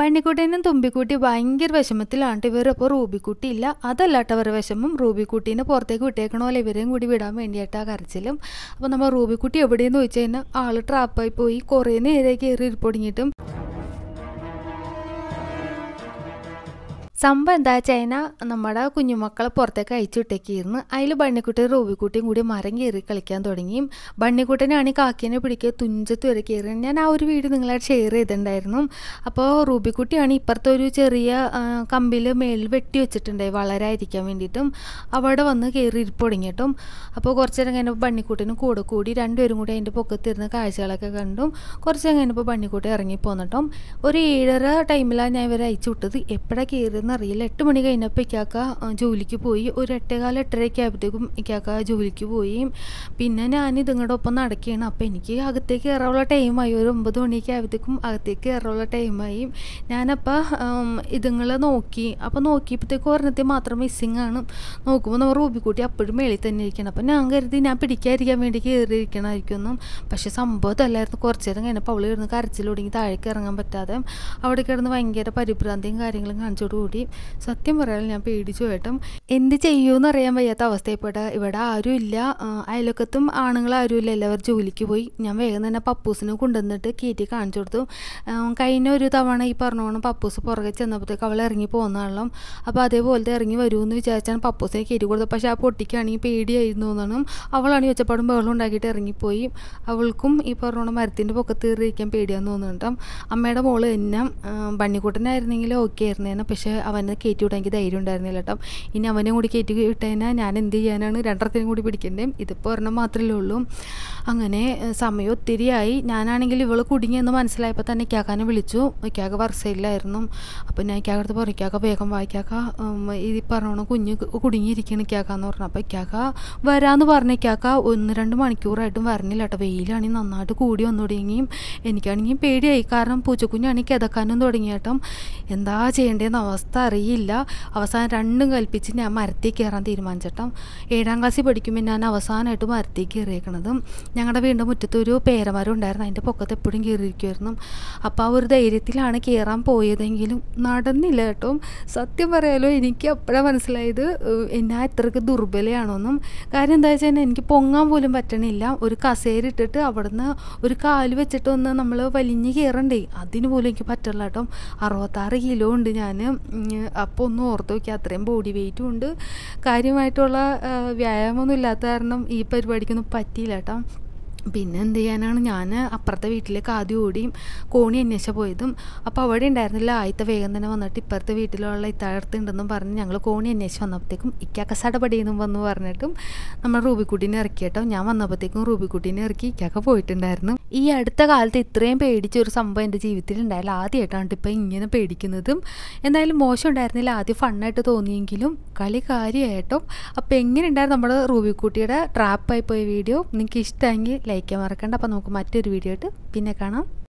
ബണ്ണിക്കുട്ടീനും തുമ്പിക്കുട്ടി ഭയങ്കര വിഷമത്തിലാണ് ഇവരപ്പോൾ റൂബിക്കുട്ടി ഇല്ല അതല്ലാട്ട് അവരുടെ വിഷമം റൂബിക്കുട്ടീനെ പുറത്തേക്ക് വിട്ടേക്കണ പോലെ ഇവരെയും കൂടി വിടാൻ വേണ്ടിയിട്ടാ കരച്ചിലും അപ്പോൾ നമ്മൾ റൂബിക്കുട്ടി എവിടെയെന്ന് ചോദിച്ചു കഴിഞ്ഞാൽ ആൾ ട്രാപ്പായി പോയി കുറേ നേരെ കയറി ഇരിപ്പൊടിഞ്ഞിട്ടും സംഭവം എന്താ വെച്ച് കഴിഞ്ഞാൽ നമ്മുടെ കുഞ്ഞുമക്കളെ പുറത്തേക്ക് അയച്ചുവിട്ടേക്കിരുന്ന് അതിൽ ബണ്ണിക്കുട്ടി റൂബിക്കുട്ടിയും കൂടി മരം കയറി കളിക്കാൻ തുടങ്ങി ബണ്ണിക്കുട്ടനാണ് കാക്കിനെ പിടിക്കുക തുഞ്ചത്ത് വരെ കയറി ഞാൻ ആ ഒരു വീഡിയോ നിങ്ങളായിട്ട് ഷെയർ ചെയ്തിട്ടുണ്ടായിരുന്നു അപ്പോൾ റൂബിക്കുട്ടിയാണ് ഇപ്പുറത്തെ ഒരു ചെറിയ കമ്പിൽ മേളിൽ വെട്ടി വെച്ചിട്ടുണ്ടായി വളരായിരിക്കാൻ വേണ്ടിയിട്ടും അവിടെ വന്ന് കയറി തുടങ്ങിയിട്ടും അപ്പോൾ കുറച്ച് നേരം കഴിഞ്ഞപ്പോൾ ബണ്ണിക്കുട്ടിനും കൂടെ കൂടി രണ്ടുപേരും കൂടി അതിൻ്റെ പൊക്കത്തിരുന്ന് കാഴ്ചകളൊക്കെ കണ്ടും കുറച്ച് നേരം കഴിഞ്ഞപ്പോൾ ബണ്ണിക്കുട്ടി ഇറങ്ങി പോന്നിട്ടും ഒരു ഏഴര ടൈമിലാണ് ഞാൻ ഇവരെ അയച്ചു വിട്ടത് എപ്പോഴാണ് കയറുന്നത് എന്നറിയില്ല എട്ട് മണി കഴിഞ്ഞപ്പോൾ ഇക്കാക്ക ജോലിക്ക് പോയി ഒരു എട്ടേകാല എട്ടരയൊക്കെ ആയപ്പോഴത്തേക്കും ഇക്കാക്ക ജോലിക്ക് പോയി പിന്നെ ഞാൻ ഇതുങ്ങളുടെ ഒപ്പം നടക്കുകയാണ് അപ്പോൾ എനിക്ക് അകത്തേക്ക് കയറാനുള്ള ടൈമായി ഒരു ഒമ്പത് മണിയൊക്കെ ആയപ്പോഴത്തേക്കും അകത്തേക്ക് കയറാനുള്ള ടൈമായി ഞാനപ്പോൾ ഇതുങ്ങളെ നോക്കി അപ്പോൾ നോക്കിയപ്പോഴത്തേക്കും ഒരെണ്ണത്തിൽ മാത്രം മിസ്സിങ് ആണ് നോക്കുമ്പോൾ നമ്മൾ റൂബിക്കുട്ടി അപ്പോഴും മേളിൽ തന്നെ ഇരിക്കണം അപ്പോൾ ഞാൻ കരുതി ഞാൻ പിടിക്കാതിരിക്കാൻ വേണ്ടി ഒന്നും പക്ഷേ സംഭവത്തല്ലായിരുന്നു കുറച്ച് നേരം കഴിഞ്ഞപ്പോൾ അവൾ കിടന്ന് കരച്ചിൽ താഴേക്ക് ഇറങ്ങാൻ പറ്റാതെ അവിടെ കിടന്ന് ഭയങ്കര പരിഭ്രാന്തിയും കാര്യങ്ങളും കാണിച്ചോടുകൂടി പോയി സത്യം പറയാൻ ഞാൻ പേടിച്ചു കേട്ടും എന്ത് ചെയ്യുമെന്ന് അറിയാൻ വയ്യാത്ത അവസ്ഥയിൽപ്പെട്ട ഇവിടെ ആരും ഇല്ല അയലൊക്കത്തും ആണുങ്ങൾ ആരും ഇല്ല എല്ലാവർ ജോലിക്ക് പോയി ഞാൻ വേഗം തന്നെ പപ്പൂസിനെ കൊണ്ടുവന്നിട്ട് കീറ്റി കാണിച്ചു കൊടുത്തു കഴിഞ്ഞ ഒരു തവണ ഈ പറഞ്ഞോണം പപ്പൂസ് പുറകെ ചെന്നപ്പോഴത്തേക്ക് അവൾ ഇറങ്ങി പോകുന്നതാണല്ലോ അപ്പോൾ അതേപോലത്തെ ഇറങ്ങി വരുമെന്ന് വിചാരിച്ചാണ് പപ്പൂസിനെ കീറ്റി കൊടുത്തത് പക്ഷേ ആ പൊട്ടിക്കാണെങ്കിൽ പേടിയായിരുന്നു എന്നാണ് അവളാണ് ഒച്ചപ്പാടും ബഹളം ഉണ്ടാക്കിയിട്ട് ഇറങ്ങിപ്പോയി അവൾക്കും ഈ പറഞ്ഞോണം മരത്തിൻ്റെ പൊക്കത്ത് കയറിയിരിക്കാൻ പേടിയാന്ന് തോന്നുന്നുണ്ടോ അമ്മയുടെ മോള് എന്നെ ബണ്ണിക്കുട്ടനായിരുന്നെങ്കിൽ ഓക്കെ ആയിരുന്നേനെ പക്ഷേ അവനെ കയറ്റി വിടാൻ എനിക്ക് ധൈര്യം ഉണ്ടായിരുന്നില്ല കേട്ടോ ഇനി അവനെ കൂടി കയറ്റി വിട്ടുകഴിഞ്ഞാൽ ഞാൻ എന്ത് ചെയ്യാനാണ് രണ്ടരത്തിനും കൂടി പിടിക്കേണ്ടത് ഇതിപ്പോൾ ഒരെണ്ണം മാത്രമല്ലേ ഉള്ളൂ അങ്ങനെ സമയം ഒത്തിരിയായി ഞാനാണെങ്കിൽ ഇവൾ കുടുങ്ങിയെന്ന് മനസ്സിലായപ്പോൾ തന്നെ ഇക്കാക്കാനെ വിളിച്ചു ഇക്കാക്ക വർഷയില്ലായിരുന്നു അപ്പോൾ ഞാൻ ഇക്കാക്കടുത്ത് പറഞ്ഞു ഇക്കാക്ക വേഗം വായിക്കാക്ക ഈ പറഞ്ഞോണം കുഞ്ഞ് കുടുങ്ങിയിരിക്കണം ഇക്കാക്കാന്ന് പറഞ്ഞു അപ്പോൾ ഇക്കാക്ക വരാമെന്ന് പറഞ്ഞ ഇക്കാക്ക ഒന്ന് രണ്ട് മണിക്കൂറായിട്ടും വരണില്ല കേട്ടോ വെയിലാണെങ്കിൽ നന്നായിട്ട് കൂടി വന്നു തുടങ്ങിയും എനിക്കാണെങ്കിൽ പേടിയായി കാരണം പൂച്ചക്കുഞ്ഞാണെങ്കിൽ കിതക്കാനും തുടങ്ങിയേട്ടം എന്താ ചെയ്യേണ്ടതെന്ന അവസ്ഥ അറിയില്ല അവസാനം രണ്ടും കൽപ്പിച്ച് ഞാൻ മരത്തിൽ കയറാൻ തീരുമാനിച്ചിട്ടോ ഏഴാം ക്ലാസ്സിൽ പഠിക്കുമ്പോൾ ഞാൻ അവസാനമായിട്ട് മരത്തിൽ കയറിയേക്കണതും ഞങ്ങളുടെ വീണ്ടും മുറ്റത്തൊരു പേരമരം ഉണ്ടായിരുന്നു അതിൻ്റെ പൊക്കത്ത് എപ്പോഴും കയറിയിരിക്കുമായിരുന്നു അപ്പോൾ ആ ഒരു ധൈര്യത്തിലാണ് കയറാൻ പോയതെങ്കിലും നടന്നില്ല കേട്ടോ സത്യം പറയാലോ എനിക്ക് അപ്പോഴാണ് മനസ്സിലായത് എന്നെ അത്രയ്ക്ക് ദുർബലയാണോന്നും കാര്യം എന്താ വെച്ചാൽ എനിക്ക് പൊങ്ങാൻ പോലും പറ്റണില്ല ഒരു കസേര ഇട്ടിട്ട് അവിടുന്ന് ഒരു കാല് വെച്ചിട്ട് ഒന്ന് നമ്മൾ വലിഞ്ഞ് കയറണ്ടേ അതിന് പോലും എനിക്ക് പറ്റില്ല കേട്ടോ അറുപത്താറ് കിലോ ഉണ്ട് ഞാൻ അപ്പോൾ ഒന്നും ഓർത്ത് നോക്കി അത്രയും ബോഡി വെയിറ്റും ഉണ്ട് കാര്യമായിട്ടുള്ള വ്യായാമമൊന്നും ഇല്ലാത്ത കാരണം ഈ പരിപാടിക്കൊന്നും പറ്റിയില്ല കേട്ടോ പിന്നെ എന്ത് ചെയ്യാനാണ് ഞാൻ അപ്പുറത്തെ വീട്ടിലേക്ക് ആദ്യം ഓടിയും കോണി അന്വേഷിച്ച പോയതും അപ്പോൾ അവിടെ ഉണ്ടായിരുന്നില്ല ആദ്യത്തെ വേഗം തന്നെ വന്നിട്ട് ഇപ്പുറത്തെ വീട്ടിലുള്ള ഇത്താഴത്ത് ഉണ്ടെന്നും പറഞ്ഞ് ഞങ്ങൾ കോണി അന്വേഷിച്ച് വന്നപ്പോഴത്തേക്കും ഇക്കാക്ക സടപടിയെന്നും വന്നു പറഞ്ഞിട്ടും നമ്മൾ റൂബിക്കുട്ടീനെ ഇറക്കി കേട്ടോ ഞാൻ വന്നപ്പോഴത്തേക്കും റൂബിക്കുട്ടീനെ ഇറക്കി ഇക്കാക്ക പോയിട്ടുണ്ടായിരുന്നു ഈ അടുത്ത കാലത്ത് ഇത്രയും പേടിച്ച ഒരു സംഭവം എൻ്റെ ജീവിതത്തിൽ ഉണ്ടായില്ല ആദ്യമായിട്ടാണ് ഇപ്പോൾ ഇങ്ങനെ പേടിക്കുന്നതും എന്തായാലും മോശം ഉണ്ടായിരുന്നില്ല ആദ്യം ഫണ്ണായിട്ട് തോന്നിയെങ്കിലും കളി കാര്യമായിട്ടോ അപ്പോൾ എങ്ങനെയുണ്ടായിരുന്നു നമ്മുടെ റൂബിക്കുട്ടിയുടെ ട്രാപ്പായി പോയ വീഡിയോ നിങ്ങൾക്ക് ഇഷ്ടമായി ലൈക്ക് മറക്കണ്ട അപ്പോൾ നമുക്ക് മറ്റൊരു വീഡിയോ ആയിട്ട് പിന്നെ കാണാം